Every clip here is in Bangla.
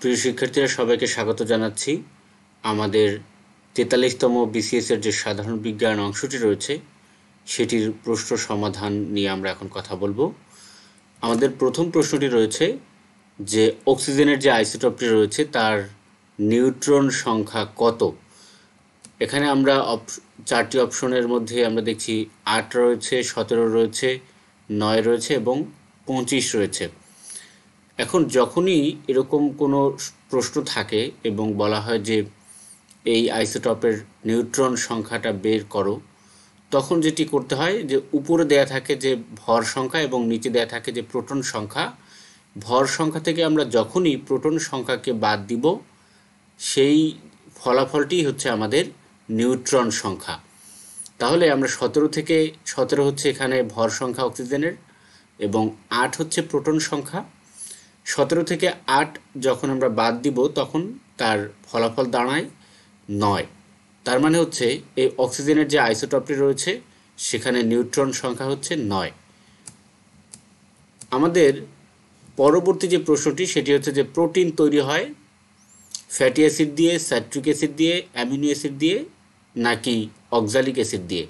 প্রিয় শিক্ষার্থীরা সবাইকে স্বাগত জানাচ্ছি আমাদের তেতাল্লিশতম বিসিএসের যে সাধারণ বিজ্ঞান অংশটি রয়েছে সেটির প্রশ্ন সমাধান নিয়ে আমরা এখন কথা বলবো আমাদের প্রথম প্রশ্নটি রয়েছে যে অক্সিজেনের যে আইসোটপটি রয়েছে তার নিউট্রন সংখ্যা কত এখানে আমরা চারটি অপশনের মধ্যে আমরা দেখছি আট রয়েছে সতেরো রয়েছে নয় রয়েছে এবং পঁচিশ রয়েছে এখন যখনই এরকম কোনো প্রশ্ন থাকে এবং বলা হয় যে এই আইসোটপের নিউট্রন সংখ্যাটা বের করো তখন যেটি করতে হয় যে উপরে দেয়া থাকে যে ভর সংখ্যা এবং নিচে দেয়া থাকে যে প্রোটন সংখ্যা ভর সংখ্যা থেকে আমরা যখনই প্রোটন সংখ্যাকে বাদ দিব সেই ফলাফলটি হচ্ছে আমাদের নিউট্রন সংখ্যা তাহলে আমরা সতেরো থেকে সতেরো হচ্ছে এখানে ভর সংখ্যা অক্সিজেনের এবং আট হচ্ছে প্রোটন সংখ্যা সতেরো থেকে আট যখন আমরা বাদ দিব তখন তার ফলাফল দাঁড়ায় নয় তার মানে হচ্ছে এই অক্সিজেনের যে আইসোটপটি রয়েছে সেখানে নিউট্রন সংখ্যা হচ্ছে নয় আমাদের পরবর্তী যে প্রশ্নটি সেটি হচ্ছে যে প্রোটিন তৈরি হয় ফ্যাটি অ্যাসিড দিয়ে স্যাট্রিক অ্যাসিড দিয়ে অ্যামিনো অ্যাসিড দিয়ে নাকি অক্সালিক অ্যাসিড দিয়ে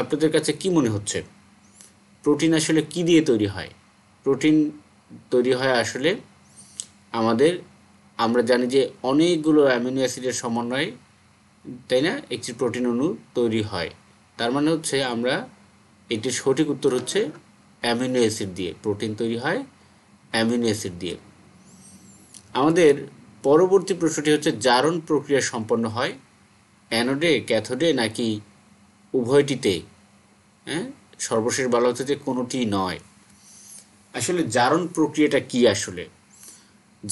আপনাদের কাছে কি মনে হচ্ছে প্রোটিন আসলে কি দিয়ে তৈরি হয় প্রোটিন তৈরি হয় আসলে আমাদের আমরা জানি যে অনেকগুলো অ্যামিনো অ্যাসিডের সমন্বয়ে তাই না একটি প্রোটিন অণু তৈরি হয় তার মানে হচ্ছে আমরা এটির সঠিক উত্তর হচ্ছে অ্যামিনো অ্যাসিড দিয়ে প্রোটিন তৈরি হয় অ্যামিনো অ্যাসিড দিয়ে আমাদের পরবর্তী প্রশ্নটি হচ্ছে জারণ প্রক্রিয়া সম্পন্ন হয় অ্যানোডে ক্যাথোডে নাকি উভয়টিতে হ্যাঁ সর্বশেষ বলা হচ্ছে যে কোনোটি নয় আসলে জারণ প্রক্রিয়াটা কি আসলে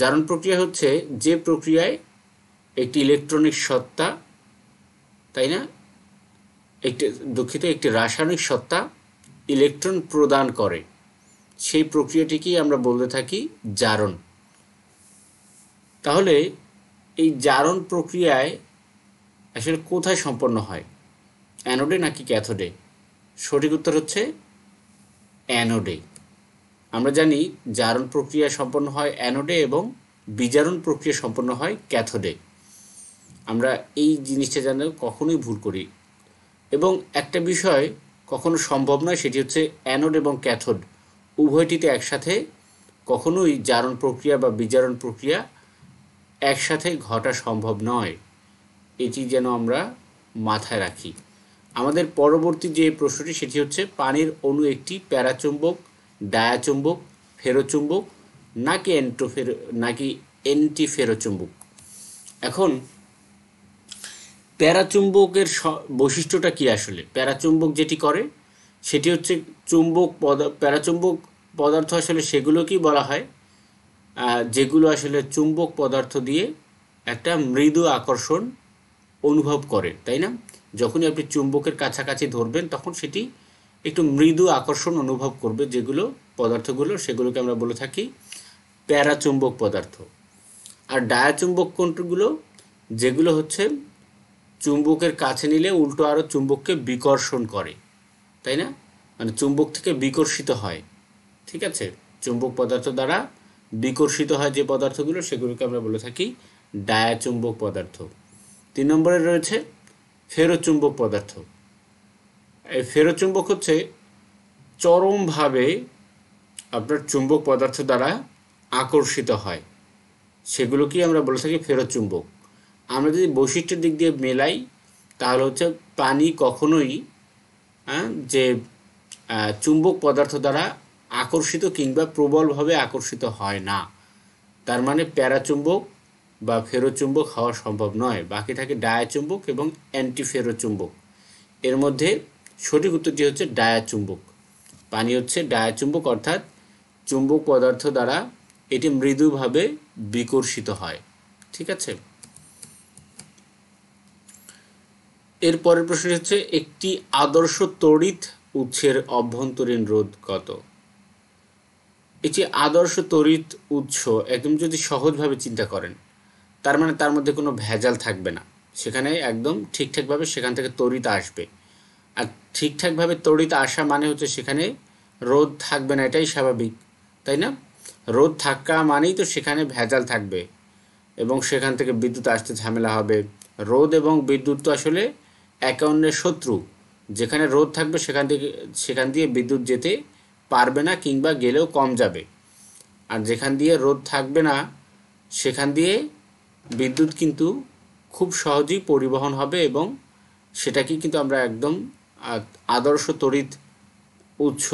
জারণ প্রক্রিয়া হচ্ছে যে প্রক্রিয়ায় একটি ইলেকট্রনিক সত্তা তাই না একটি দুঃখিত একটি রাসায়নিক সত্তা ইলেকট্রন প্রদান করে সেই প্রক্রিয়াটিকেই আমরা বলতে থাকি জারণ তাহলে এই জারণ প্রক্রিয়ায় আসলে কোথায় সম্পন্ন হয় অ্যানোডে নাকি ক্যাথোডে সঠিক উত্তর হচ্ছে অ্যানোডে আমরা জানি জারণ প্রক্রিয়া সম্পন্ন হয় অ্যানোডে এবং বিজারণ প্রক্রিয়া সম্পন্ন হয় ক্যাথোডে আমরা এই জিনিসটা যেন কখনোই ভুল করি এবং একটা বিষয় কখনো সম্ভব নয় সেটি হচ্ছে অ্যানোড এবং ক্যাথোড উভয়টিতে একসাথে কখনোই জারণ প্রক্রিয়া বা বিজারণ প্রক্রিয়া একসাথে ঘটা সম্ভব নয় এটি যেন আমরা মাথায় রাখি আমাদের পরবর্তী যে প্রশ্নটি সেটি হচ্ছে পানির অনু একটি প্যারাচুম্বক ডায়াচুম্বক ফেরোচুম্বক নাকি এন্ট্রোফেরো নাকি এন্টি ফেরোচুম্বক এখন প্যারাচুম্বকের বৈশিষ্ট্যটা কি আসলে প্যারাচুম্বক যেটি করে সেটি হচ্ছে চুম্বক প্যারাচুম্বক পদার্থ আসলে সেগুলোকেই বলা হয় যেগুলো আসলে চুম্বক পদার্থ দিয়ে একটা মৃদু আকর্ষণ অনুভব করে তাই না যখনই আপনি চুম্বকের কাছাকাছি ধরবেন তখন সেটি একটু মৃদু আকর্ষণ অনুভব করবে যেগুলো পদার্থগুলো সেগুলোকে আমরা বলে থাকি প্যারাচুম্বক পদার্থ আর ডায়াচুম্বক কোনগুলো যেগুলো হচ্ছে চুম্বকের কাছে নিলে উল্টো আরও চুম্বককে বিকর্ষণ করে তাই না মানে চুম্বক থেকে বিকর্ষিত হয় ঠিক আছে চুম্বক পদার্থ দ্বারা বিকর্ষিত হয় যে পদার্থগুলো সেগুলোকে আমরা বলে থাকি ডায়াচুম্বক পদার্থ তিন নম্বরে রয়েছে ফেরোচুম্বক পদার্থ ফেরোচুম্বক হচ্ছে চরমভাবে আপনার চুম্বক পদার্থ দ্বারা আকর্ষিত হয় সেগুলোকেই আমরা বলে থাকি ফেরোচুম্বক আমরা যদি বৈশিষ্ট্যের দিক দিয়ে মেলাই তাহলে হচ্ছে পানি কখনোই যে চুম্বক পদার্থ দ্বারা আকর্ষিত কিংবা প্রবলভাবে আকর্ষিত হয় না তার মানে প্যারাচুম্বক বা ফেরোচুম্বক হওয়া সম্ভব নয় বাকি থাকে ডায়াচুম্বক এবং অ্যান্টিফেরোচুম্বক এর মধ্যে সঠিক উত্তরটি হচ্ছে ডায়াচুম্বক পানি হচ্ছে ডায়াচুম্বক অর্থাৎ চুম্বক পদার্থ দ্বারা এটি মৃদুভাবে বিকর্ষিত হয় ঠিক আছে এরপরের পরের হচ্ছে একটি আদর্শ তড়িৎ উৎসের অভ্যন্তরীণ রোধ কত এটি আদর্শ তড়িৎ উৎস একদম যদি সহজভাবে চিন্তা করেন তার মানে তার মধ্যে কোনো ভেজাল থাকবে না সেখানে একদম ঠিকঠাকভাবে সেখান থেকে তড়িৎ আসবে আর ঠিকঠাকভাবে তড়িৎ আসা মানে হচ্ছে সেখানে রোদ থাকবে না এটাই স্বাভাবিক তাই না রোদ থাকা মানেই তো সেখানে ভেজাল থাকবে এবং সেখান থেকে বিদ্যুৎ আসতে ঝামেলা হবে রোদ এবং বিদ্যুৎ তো আসলে একে অন্যের শত্রু যেখানে রোদ থাকবে সেখান থেকে সেখান দিয়ে বিদ্যুৎ যেতে পারবে না কিংবা গেলেও কম যাবে আর যেখান দিয়ে রোদ থাকবে না সেখান দিয়ে বিদ্যুৎ কিন্তু খুব সহজেই পরিবহন হবে এবং সেটাকে কিন্তু আমরা একদম আদর্শ তড়িৎ উৎস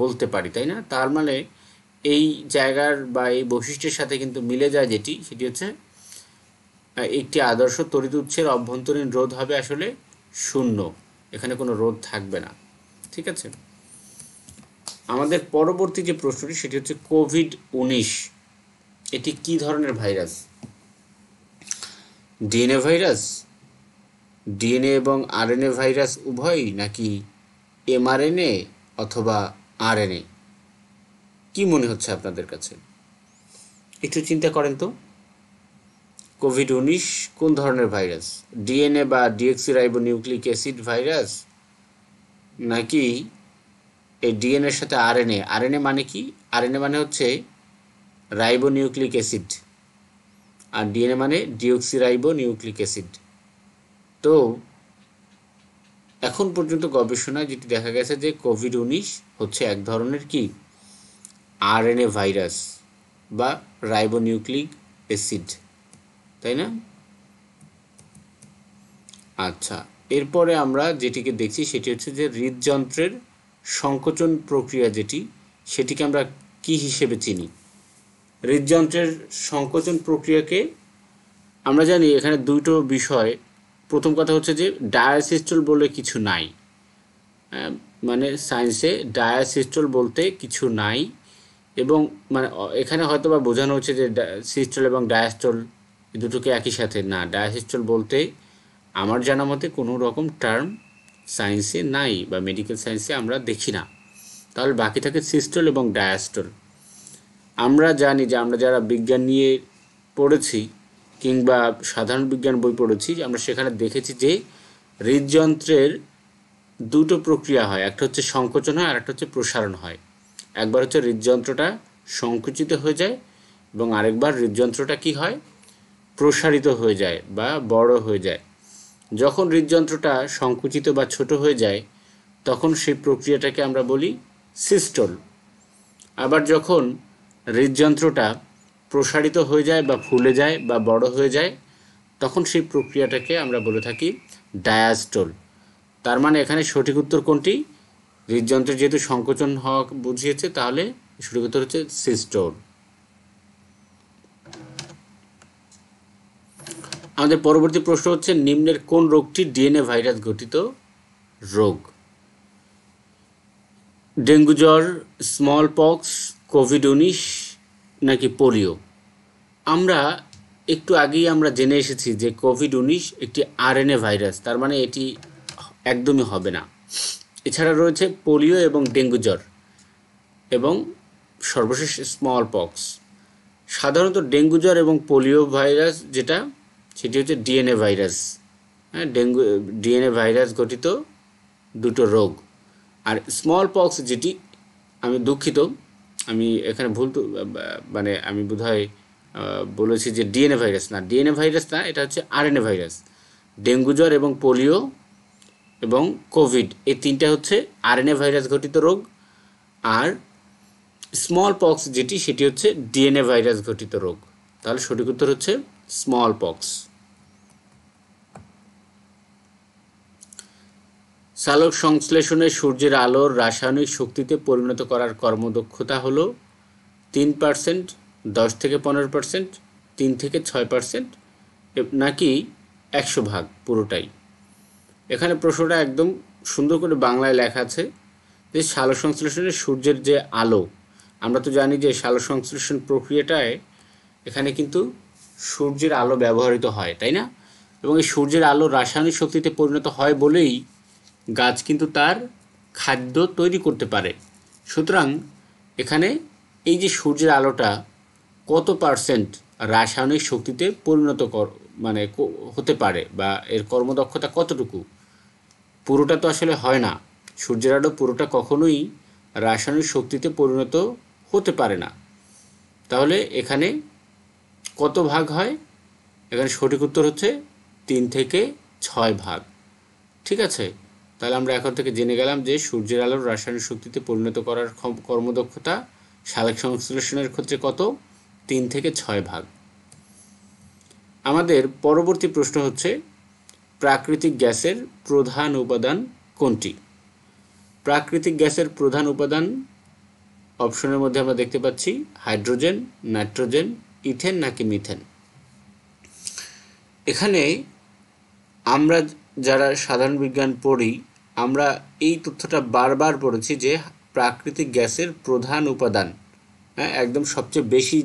বলতে পারি তাই না তার মানে এই জায়গার বা এই বৈশিষ্ট্যের সাথে কিন্তু মিলে যায় যেটি সেটি হচ্ছে একটি আদর্শ তড়িৎ উৎসের অভ্যন্তরীণ রোধ হবে আসলে শূন্য এখানে কোনো রোধ থাকবে না ঠিক আছে আমাদের পরবর্তী যে প্রশ্নটি সেটি হচ্ছে কোভিড উনিশ এটি কি ধরনের ভাইরাস ডিএনএ ভাইরাস ডিএনএ এবং আরএনএ ভাইরাস উভয়ই নাকি এমআরএনএ অথবা আরএনএ কি মনে হচ্ছে আপনাদের কাছে একটু চিন্তা করেন তো কোভিড উনিশ কোন ধরনের ভাইরাস ডিএনএ বা ribo nucleic acid virus নাকি এই ডিএনএর সাথে আরএনএ আরএনএ মানে কি আরএনএ মানে হচ্ছে রাইবো নিউক্লিক অ্যাসিড আর ডিএনএ মানে ডিওক্সি রাইবো নিউক্লিক অ্যাসিড তো এখন পর্যন্ত গবেষণায় যেটি দেখা গেছে যে কোভিড উনিশ হচ্ছে এক ধরনের কি আর ভাইরাস বা রাইবোনিউক্লিক অ্যাসিড তাই না আচ্ছা এরপরে আমরা যেটিকে দেখছি সেটি হচ্ছে যে হৃদযন্ত্রের সংকোচন প্রক্রিয়া যেটি সেটিকে আমরা কি হিসেবে চিনি হৃদযন্ত্রের সংকোচন প্রক্রিয়াকে আমরা জানি এখানে দুটো বিষয় প্রথম কথা হচ্ছে যে ডায়াসিস্টল বলে কিছু নাই মানে সায়েন্সে ডায়াসিস্টল বলতে কিছু নাই এবং মানে এখানে হয়তো বা বোঝানো হচ্ছে যে সিস্টল এবং ডায়াস্টল দুটোকে একই সাথে না ডায়াসিস্টল বলতে আমার জানা মতে কোনো রকম টার্ম সায়েন্সে নাই বা মেডিকেল সায়েন্সে আমরা দেখি না তাহলে বাকি থাকে সিস্টল এবং ডায়াস্টল আমরা জানি যে আমরা যারা বিজ্ঞান নিয়ে পড়েছি কিংবা সাধারণ বিজ্ঞান বই পড়েছি আমরা সেখানে দেখেছি যে হৃদযন্ত্রের দুটো প্রক্রিয়া হয় একটা হচ্ছে সংকোচন হয় আর একটা হচ্ছে প্রসারণ হয় একবার হচ্ছে হৃদযন্ত্রটা সংকুচিত হয়ে যায় এবং আরেকবার হৃদযন্ত্রটা কি হয় প্রসারিত হয়ে যায় বা বড় হয়ে যায় যখন হৃদযন্ত্রটা সংকুচিত বা ছোট হয়ে যায় তখন সেই প্রক্রিয়াটাকে আমরা বলি সিস্টল আবার যখন হৃদযন্ত্রটা প্রসারিত হয়ে যায় বা ফুলে যায় বা বড় হয়ে যায় তখন সেই প্রক্রিয়াটাকে আমরা বলে থাকি ডায়াস্টোল তার মানে এখানে সঠিক উত্তর কোনটি হৃদযন্ত্রের যেহেতু সংকোচন হওয়া বুঝিয়েছে তাহলে সঠিক উত্তর হচ্ছে সিস্টোল আমাদের পরবর্তী প্রশ্ন হচ্ছে নিম্নের কোন রোগটি ডিএনএ ভাইরাস গঠিত রোগ ডেঙ্গু জ্বর স্মল পক্স কোভিড উনিশ নাকি পোলিও আমরা একটু আগেই আমরা জেনে এসেছি যে কোভিড উনিশ একটি আরএনএ ভাইরাস তার মানে এটি একদমই হবে না এছাড়া রয়েছে পোলিও এবং ডেঙ্গু জ্বর এবং সর্বশেষ স্মল পক্স সাধারণত ডেঙ্গু জ্বর এবং পোলিও ভাইরাস যেটা সেটি হচ্ছে ডিএনএ ভাইরাস হ্যাঁ ডেঙ্গু ডিএনএ ভাইরাস গঠিত দুটো রোগ আর স্মল পক্স যেটি আমি দুঃখিত আমি এখানে ভুল মানে আমি বোধ বলেছি যে ডিএনএ ভাইরাস না ডিএনএ ভাইরাস না এটা হচ্ছে আরএনএ ভাইরাস ডেঙ্গু জ্বর এবং পোলিও এবং কোভিড এই তিনটা হচ্ছে আরএনএ ভাইরাস ঘটিত রোগ আর স্মল পক্স যেটি সেটি হচ্ছে ডিএনএ ভাইরাস ঘটিত রোগ তাহলে সঠিক উত্তর হচ্ছে স্মল পক্স সালোক সংশ্লেষণে সূর্যের আলোর রাসায়নিক শক্তিতে পরিণত করার কর্মদক্ষতা হল তিন পার্সেন্ট দশ থেকে পনেরো পার্সেন্ট তিন থেকে ছয় পার্সেন্ট নাকি একশো ভাগ পুরোটাই এখানে প্রশ্নটা একদম সুন্দর করে বাংলায় লেখা আছে যে সালো সংশ্লেষণে সূর্যের যে আলো আমরা তো জানি যে সালো সংশ্লেষণ প্রক্রিয়াটায় এখানে কিন্তু সূর্যের আলো ব্যবহৃত হয় তাই না এবং এই সূর্যের আলো রাসায়নিক শক্তিতে পরিণত হয় বলেই গাছ কিন্তু তার খাদ্য তৈরি করতে পারে সুতরাং এখানে এই যে সূর্যের আলোটা কত পার্সেন্ট রাসায়নিক শক্তিতে পরিণত কর মানে হতে পারে বা এর কর্মদক্ষতা কতটুকু পুরোটা তো আসলে হয় না সূর্যের আলো পুরোটা কখনোই রাসায়নিক শক্তিতে পরিণত হতে পারে না তাহলে এখানে কত ভাগ হয় এখানে সঠিক উত্তর হচ্ছে তিন থেকে ছয় ভাগ ঠিক আছে তাহলে আমরা এখন থেকে জেনে গেলাম যে সূর্যের আলোর রাসায়নিক শক্তিতে পরিণত করার কর্মদক্ষতা শালেক সংশ্লেষণের ক্ষেত্রে কত তিন থেকে ছয় ভাগ আমাদের পরবর্তী প্রশ্ন হচ্ছে প্রাকৃতিক গ্যাসের প্রধান উপাদান কোনটি প্রাকৃতিক গ্যাসের প্রধান উপাদান অপশনের মধ্যে আমরা দেখতে পাচ্ছি হাইড্রোজেন নাইট্রোজেন ইথেন নাকি মিথেন এখানে আমরা যারা সাধারণ বিজ্ঞান পড়ি আমরা এই তথ্যটা বারবার পড়েছি যে প্রাকৃতিক গ্যাসের প্রধান উপাদান হ্যাঁ একদম সবচেয়ে বেশি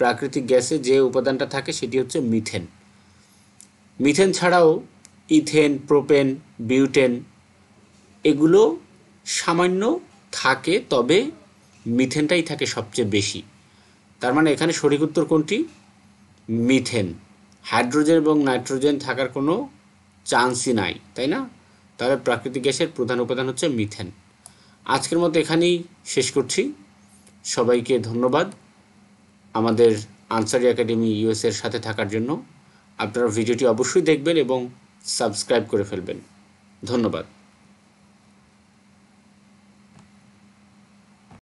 প্রাকৃতিক গ্যাসে যে উপাদানটা থাকে সেটি হচ্ছে মিথেন মিথেন ছাড়াও ইথেন প্রোপেন বিউটেন এগুলো সামান্য থাকে তবে মিথেনটাই থাকে সবচেয়ে বেশি তার মানে এখানে সঠিক উত্তর কোনটি মিথেন হাইড্রোজেন এবং নাইট্রোজেন থাকার কোনো চান্সই নাই তাই না তাহলে প্রাকৃতিক গ্যাসের প্রধান উপাদান হচ্ছে মিথেন আজকের মতো এখানেই শেষ করছি সবাইকে ধন্যবাদ আমাদের আনসারি একাডেমি ইউএসের সাথে থাকার জন্য আপনারা ভিডিওটি অবশ্যই দেখবেন এবং সাবস্ক্রাইব করে ফেলবেন ধন্যবাদ